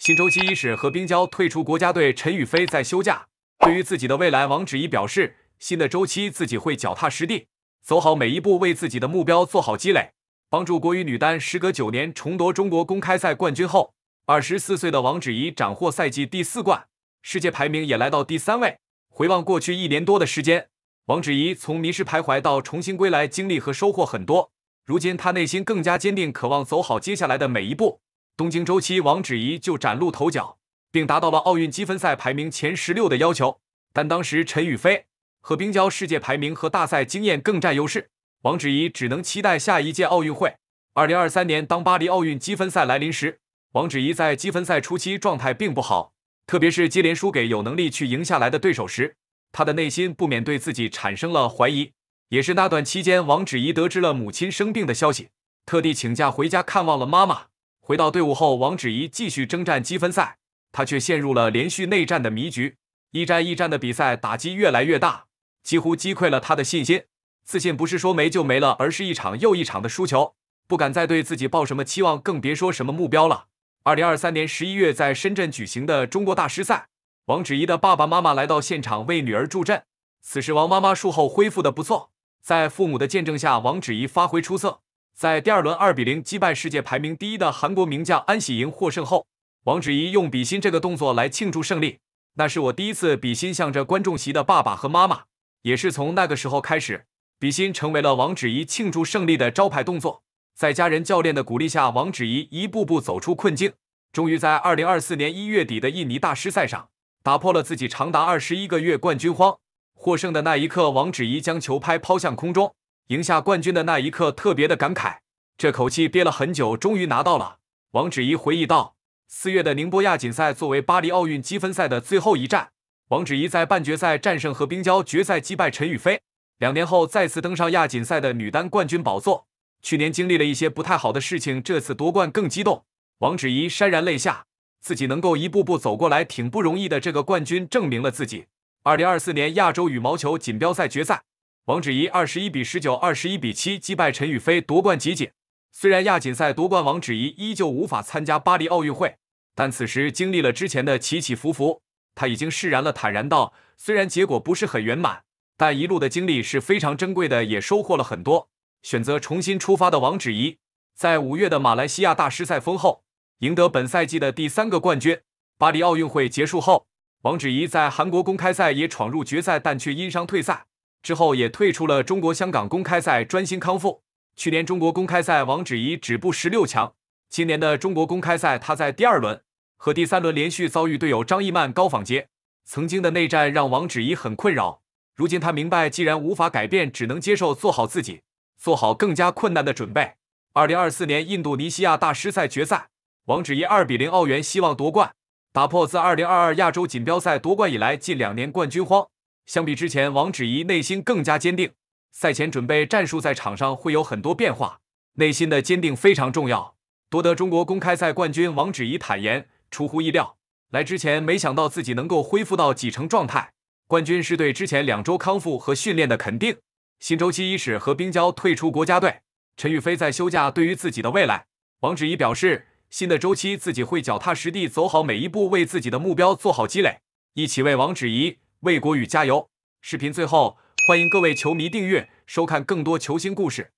新周期伊始，何冰娇退出国家队，陈雨菲在休假。对于自己的未来，王芷怡表示，新的周期自己会脚踏实地，走好每一步，为自己的目标做好积累。帮助国羽女单时隔九年重夺中国公开赛冠军后，二十四岁的王芷怡斩获赛季第四冠，世界排名也来到第三位。回望过去一年多的时间，王芷怡从迷失徘徊到重新归来，经历和收获很多。如今她内心更加坚定，渴望走好接下来的每一步。东京周期，王芷怡就崭露头角，并达到了奥运积分赛排名前十六的要求。但当时陈雨菲和冰娇世界排名和大赛经验更占优势，王芷怡只能期待下一届奥运会。二零二三年，当巴黎奥运积分赛来临时，王芷怡在积分赛初期状态并不好，特别是接连输给有能力去赢下来的对手时，她的内心不免对自己产生了怀疑。也是那段期间，王芷怡得知了母亲生病的消息，特地请假回家看望了妈妈。回到队伍后，王芷怡继续征战积分赛，她却陷入了连续内战的迷局。一战一战的比赛打击越来越大，几乎击溃了他的信心。自信不是说没就没了，而是一场又一场的输球，不敢再对自己抱什么期望，更别说什么目标了。二零二三年十一月，在深圳举行的中国大师赛，王芷怡的爸爸妈妈来到现场为女儿助阵。此时，王妈妈术后恢复的不错，在父母的见证下，王芷怡发挥出色。在第二轮二比零击败世界排名第一的韩国名将安喜莹获胜后，王芷怡用比心这个动作来庆祝胜利。那是我第一次比心，向着观众席的爸爸和妈妈。也是从那个时候开始，比心成为了王芷怡庆祝胜利的招牌动作。在家人教练的鼓励下，王芷怡一步步走出困境，终于在2024年一月底的印尼大师赛上打破了自己长达21个月冠军荒。获胜的那一刻，王芷怡将球拍抛向空中。赢下冠军的那一刻，特别的感慨，这口气憋了很久，终于拿到了。王芷怡回忆道：“四月的宁波亚锦赛作为巴黎奥运积分赛的最后一站，王芷怡在半决赛战胜何冰娇，决赛击败陈雨菲，两年后再次登上亚锦赛的女单冠军宝座。去年经历了一些不太好的事情，这次夺冠更激动。”王芷怡潸然泪下，自己能够一步步走过来挺不容易的，这个冠军证明了自己。二零二四年亚洲羽毛球锦标赛决赛。王芷怡二十一比十九、二十一比七击败陈雨菲夺冠集锦。虽然亚锦赛夺冠，王芷怡依旧无法参加巴黎奥运会，但此时经历了之前的起起伏伏，他已经释然了，坦然道：“虽然结果不是很圆满，但一路的经历是非常珍贵的，也收获了很多。”选择重新出发的王芷怡，在五月的马来西亚大师赛封后，赢得本赛季的第三个冠军。巴黎奥运会结束后，王芷怡在韩国公开赛也闯入决赛，但却因伤退赛。之后也退出了中国香港公开赛，专心康复。去年中国公开赛，王芷怡止步十六强。今年的中国公开赛，她在第二轮和第三轮连续遭遇队友张艺曼高仿接。曾经的内战让王芷怡很困扰。如今她明白，既然无法改变，只能接受，做好自己，做好更加困难的准备。二零二四年印度尼西亚大师赛决赛，王芷怡二比零澳元，希望夺冠，打破自二零二二亚洲锦标赛夺冠以来近两年冠军荒。相比之前，王芷怡内心更加坚定。赛前准备、战术在场上会有很多变化，内心的坚定非常重要。夺得中国公开赛冠军，王芷怡坦言出乎意料，来之前没想到自己能够恢复到几成状态。冠军是对之前两周康复和训练的肯定。新周期伊始，何冰娇退出国家队，陈宇飞在休假，对于自己的未来，王芷怡表示新的周期自己会脚踏实地走好每一步，为自己的目标做好积累。一起为王芷怡。为国羽加油！视频最后，欢迎各位球迷订阅，收看更多球星故事。